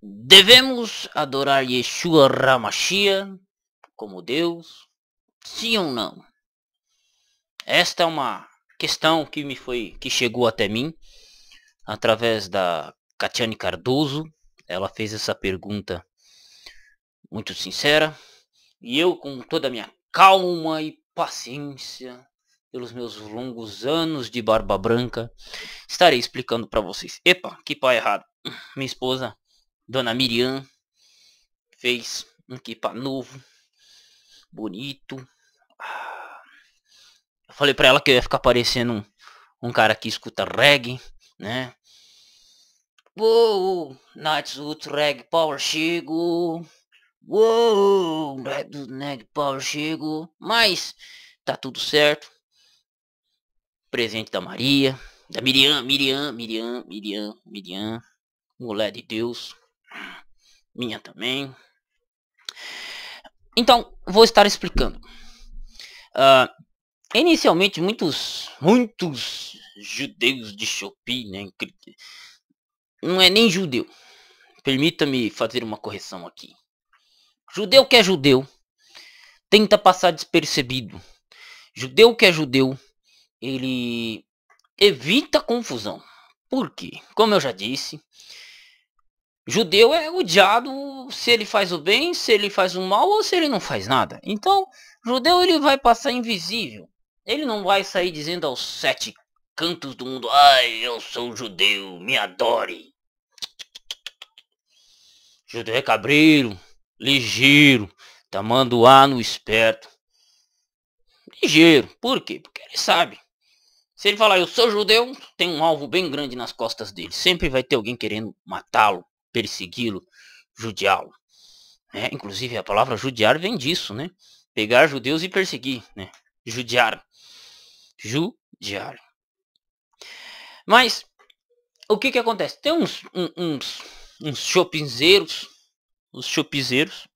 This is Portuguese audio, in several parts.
Devemos adorar Yeshua Ramashia como Deus? Sim ou não? Esta é uma questão que me foi que chegou até mim através da Catiane Cardoso. Ela fez essa pergunta muito sincera e eu com toda a minha calma e paciência pelos meus longos anos de barba branca estarei explicando para vocês. Epa, que pai errado. Minha esposa Dona Miriam fez um kipa novo, bonito. Eu falei pra ela que eu ia ficar parecendo um, um cara que escuta reggae, né? Uou, Nights with Reggae Power chego. Uou, Reggae Power chego. Mas tá tudo certo. Presente da Maria, da Miriam, Miriam, Miriam, Miriam, Miriam. Mulher de Deus, minha também. Então, vou estar explicando. Uh, inicialmente, muitos, muitos judeus de Shopee, né, não é nem judeu. Permita-me fazer uma correção aqui. Judeu que é judeu tenta passar despercebido. Judeu que é judeu, ele evita confusão. Por quê? Como eu já disse, Judeu é odiado se ele faz o bem, se ele faz o mal ou se ele não faz nada. Então, judeu ele vai passar invisível. Ele não vai sair dizendo aos sete cantos do mundo: "Ai, eu sou judeu, me adore". Judeu é cabreiro, ligeiro, tamanduá tá no esperto. Ligeiro. Por quê? Porque ele sabe. Se ele falar eu sou judeu, tem um alvo bem grande nas costas dele. Sempre vai ter alguém querendo matá-lo, persegui-lo, judiá-lo. Né? Inclusive a palavra judiar vem disso, né? Pegar judeus e perseguir, né? Judiar. Judiar. Mas, o que que acontece? Tem uns, uns, uns chopinzeiros, os chopinzeiros,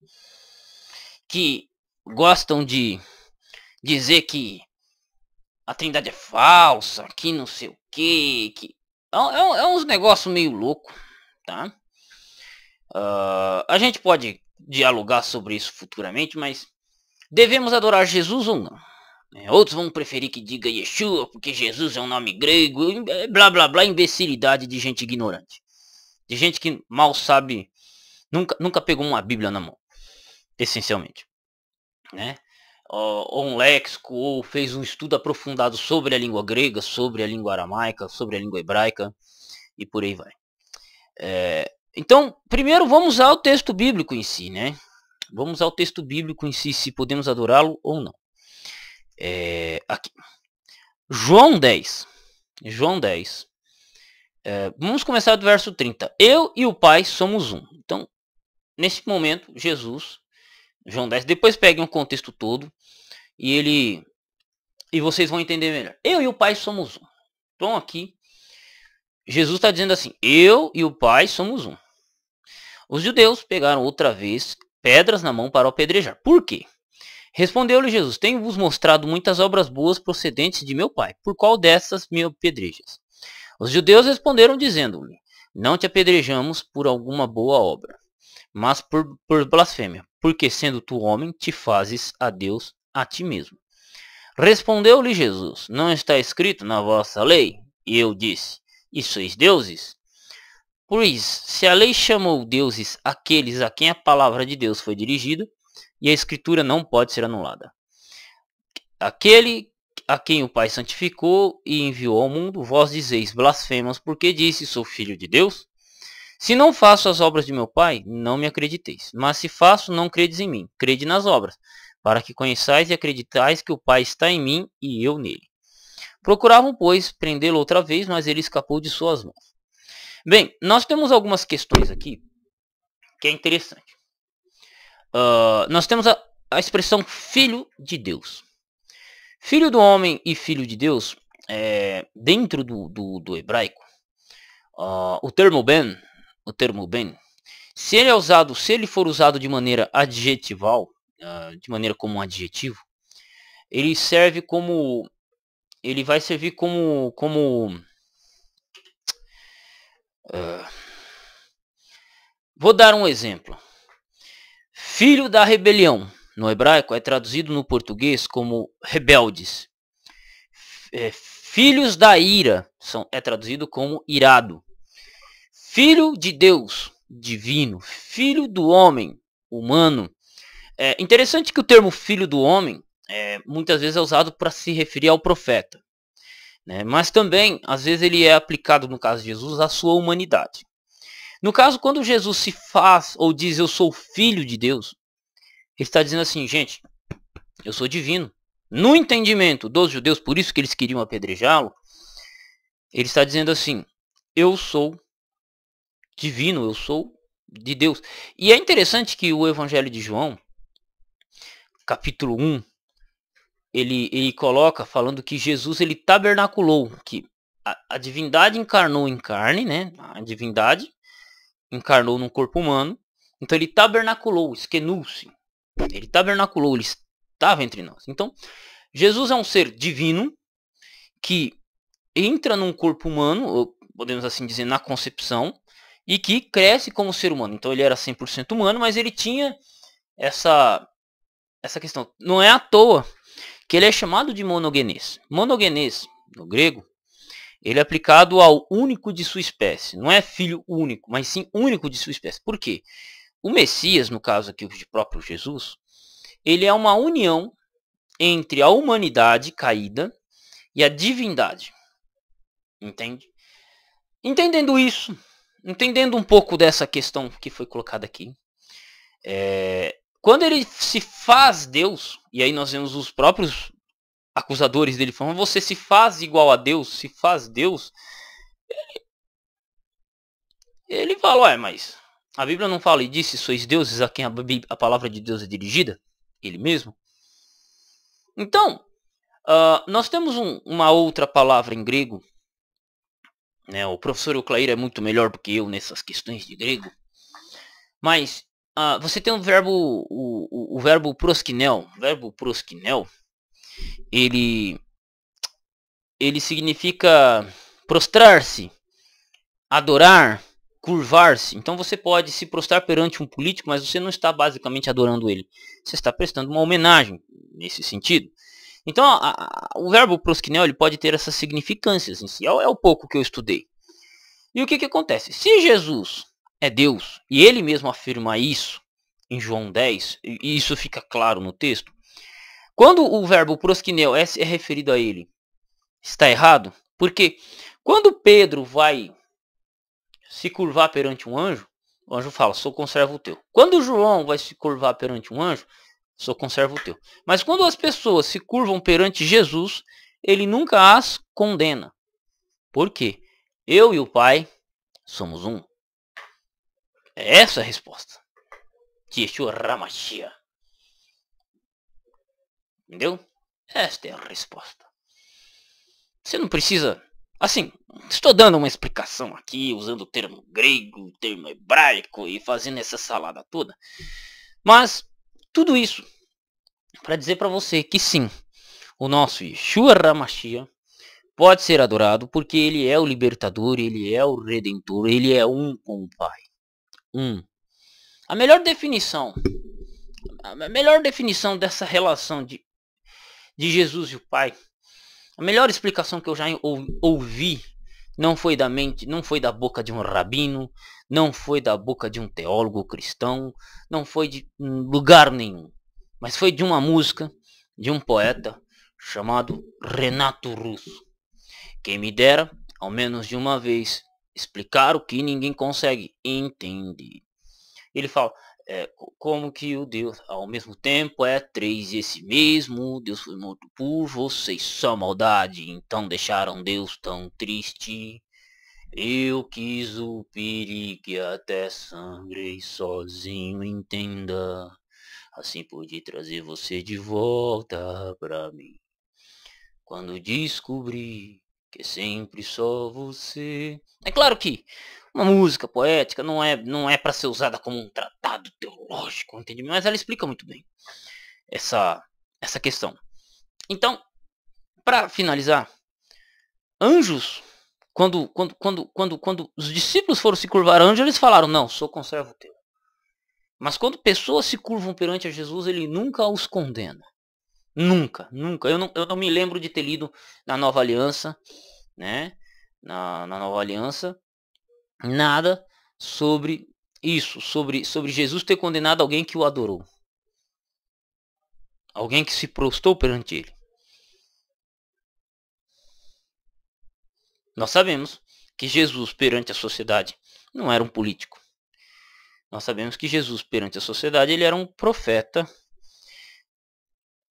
que gostam de dizer que a trindade é falsa, que não sei o quê, que... É, é, é uns negócios meio louco, tá? Uh, a gente pode dialogar sobre isso futuramente, mas devemos adorar Jesus ou não? É, outros vão preferir que diga Yeshua, porque Jesus é um nome grego, é blá blá blá, imbecilidade de gente ignorante. De gente que mal sabe, nunca, nunca pegou uma Bíblia na mão, essencialmente. Né? Ou um léxico, ou fez um estudo aprofundado sobre a língua grega, sobre a língua aramaica, sobre a língua hebraica, e por aí vai. É, então, primeiro vamos ao texto bíblico em si, né? Vamos ao texto bíblico em si, se podemos adorá-lo ou não. É, aqui. João 10. João 10. É, vamos começar do verso 30. Eu e o Pai somos um. Então, nesse momento, Jesus, João 10, depois pegue um contexto todo e ele. E vocês vão entender melhor. Eu e o Pai somos um. Então aqui, Jesus está dizendo assim: Eu e o Pai somos um. Os judeus pegaram outra vez pedras na mão para o apedrejar. Por quê? Respondeu-lhe Jesus: Tenho-vos mostrado muitas obras boas procedentes de meu Pai. Por qual dessas me apedrejas? Os judeus responderam, dizendo-lhe: Não te apedrejamos por alguma boa obra, mas por, por blasfêmia, porque sendo tu homem, te fazes a Deus a ti mesmo. Respondeu-lhe Jesus: Não está escrito na vossa lei? E eu disse: E sois deuses? Pois, se a lei chamou deuses aqueles a quem a palavra de Deus foi dirigida, e a escritura não pode ser anulada. Aquele a quem o Pai santificou e enviou ao mundo, vós dizeis blasfemos, porque disse, sou filho de Deus? Se não faço as obras de meu Pai, não me acrediteis. Mas se faço, não credes em mim, crede nas obras, para que conheçais e acreditais que o Pai está em mim e eu nele. Procuravam, pois, prendê-lo outra vez, mas ele escapou de suas mãos. Bem, nós temos algumas questões aqui que é interessante. Uh, nós temos a, a, expressão filho de Deus. Filho do homem e filho de Deus, é, dentro do, do, do hebraico, uh, o termo ben, o termo ben, se ele é usado, se ele for usado de maneira adjetival, uh, de maneira como um adjetivo, ele serve como, ele vai servir como, como ah, vou dar um exemplo. Filho da rebelião, no hebraico, é traduzido no português como rebeldes. É, filhos da ira, são, é traduzido como irado. Filho de Deus, divino. Filho do homem, humano. É interessante que o termo filho do homem é, muitas vezes é usado para se referir ao profeta. Né? Mas também, às vezes, ele é aplicado, no caso de Jesus, à sua humanidade. No caso, quando Jesus se faz ou diz eu sou filho de Deus, ele está dizendo assim, gente, eu sou divino. No entendimento dos judeus, por isso que eles queriam apedrejá-lo, ele está dizendo assim, eu sou divino, eu sou de Deus. E é interessante que o Evangelho de João, capítulo 1, ele, ele coloca falando que Jesus ele tabernaculou, que a, a divindade encarnou em carne, né? A divindade encarnou num corpo humano. Então ele tabernaculou, esquenul-se. Ele tabernaculou, ele estava entre nós. Então, Jesus é um ser divino que entra num corpo humano, podemos assim dizer, na concepção, e que cresce como ser humano. Então ele era 100% humano, mas ele tinha essa essa questão. Não é à toa que ele é chamado de monogenês. Monogenês, no grego, ele é aplicado ao único de sua espécie. Não é filho único, mas sim único de sua espécie. Por quê? O Messias, no caso aqui de próprio Jesus, ele é uma união entre a humanidade caída e a divindade. Entende? Entendendo isso, entendendo um pouco dessa questão que foi colocada aqui, é, quando ele se faz Deus, e aí nós vemos os próprios acusadores dele falando, você se faz igual a Deus, se faz Deus, ele, ele fala, ué, mas a Bíblia não fala e disse, sois deuses a quem a, a palavra de Deus é dirigida? Ele mesmo. Então, uh, nós temos um, uma outra palavra em grego. Né? O professor Euclair é muito melhor do que eu nessas questões de grego. Mas Uh, você tem um verbo, o, o, o verbo prosquinel, O verbo prosquinel, ele, ele significa prostrar-se, adorar, curvar-se. Então você pode se prostrar perante um político, mas você não está basicamente adorando ele. Você está prestando uma homenagem nesse sentido. Então a, a, o verbo prosquinel ele pode ter essas significâncias em si. É, é o pouco que eu estudei. E o que, que acontece? Se Jesus é Deus. E ele mesmo afirma isso em João 10, e isso fica claro no texto. Quando o verbo prosquineu é, é referido a ele, está errado? Porque quando Pedro vai se curvar perante um anjo, o anjo fala, sou conservo teu. Quando João vai se curvar perante um anjo, sou conservo teu. Mas quando as pessoas se curvam perante Jesus, ele nunca as condena. Por quê? Eu e o Pai somos um. É essa é a resposta. Yeshua Ramachia. Entendeu? Esta é a resposta. Você não precisa. Assim, estou dando uma explicação aqui, usando o termo grego, o termo hebraico e fazendo essa salada toda. Mas, tudo isso para dizer para você que sim, o nosso Yeshua Ramachia pode ser adorado porque ele é o libertador, ele é o redentor, ele é um com o Pai. 1. Hum. A melhor definição, a melhor definição dessa relação de, de Jesus e o Pai, a melhor explicação que eu já ou, ouvi não foi da mente, não foi da boca de um rabino, não foi da boca de um teólogo cristão, não foi de lugar nenhum, mas foi de uma música de um poeta chamado Renato Russo. Quem me dera, ao menos de uma vez, explicar o que ninguém consegue entender. Ele fala, é, como que o Deus ao mesmo tempo é três e esse mesmo, Deus foi morto por vocês, só maldade, então deixaram Deus tão triste. Eu quis o perigo e até sangrei sozinho, entenda. Assim pude trazer você de volta pra mim. Quando descobri que sempre só você. É claro que uma música poética não é não é para ser usada como um tratado teológico, entende? Mas ela explica muito bem essa essa questão. Então, para finalizar, anjos quando quando quando quando quando os discípulos foram se curvar anjos, eles falaram: "Não, sou conservo teu". Mas quando pessoas se curvam perante a Jesus, ele nunca os condena. Nunca, nunca. Eu não, eu não me lembro de ter lido na Nova Aliança, né? Na, na Nova Aliança, nada sobre isso, sobre, sobre Jesus ter condenado alguém que o adorou. Alguém que se prostou perante ele. Nós sabemos que Jesus perante a sociedade não era um político. Nós sabemos que Jesus perante a sociedade ele era um profeta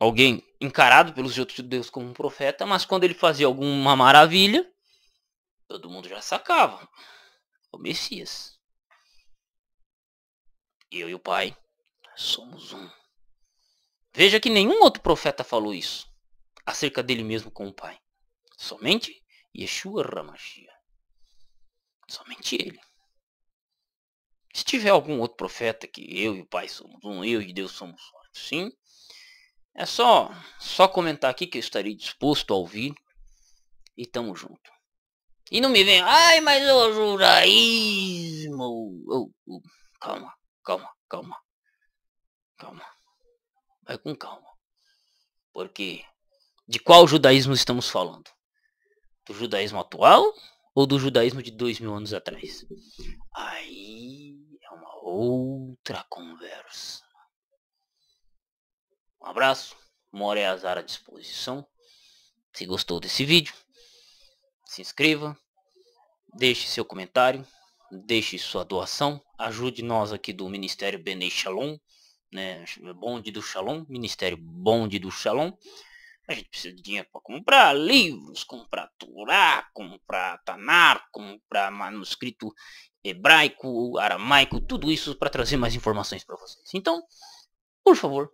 alguém encarado pelos outros judeus como um profeta, mas quando ele fazia alguma maravilha, todo mundo já sacava. O Messias. Eu e o Pai somos um. Veja que nenhum outro profeta falou isso acerca dele mesmo com o Pai. Somente Yeshua Ramachia. Somente ele. Se tiver algum outro profeta que eu e o Pai somos um, eu e Deus somos um, sim, é só, só comentar aqui que eu estarei disposto a ouvir. E tamo junto. E não me venha, ai, mas o judaísmo. Oh, oh, calma, calma, calma. Calma. Vai com calma. Porque de qual judaísmo estamos falando? Do judaísmo atual ou do judaísmo de dois mil anos atrás? Aí é uma outra conversa. Um abraço, More é Azar à disposição. Se gostou desse vídeo, se inscreva, deixe seu comentário, deixe sua doação, ajude nós aqui do Ministério Bene Shalom, né, Bonde do Shalom, Ministério Bonde do Shalom. A gente precisa de dinheiro para comprar livros, comprar Torá, comprar Tanar, comprar manuscrito hebraico, aramaico, tudo isso para trazer mais informações para vocês. Então, por favor,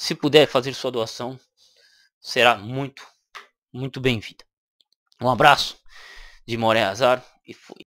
se puder fazer sua doação, será muito, muito bem-vinda. Um abraço de Moré Azar e fui.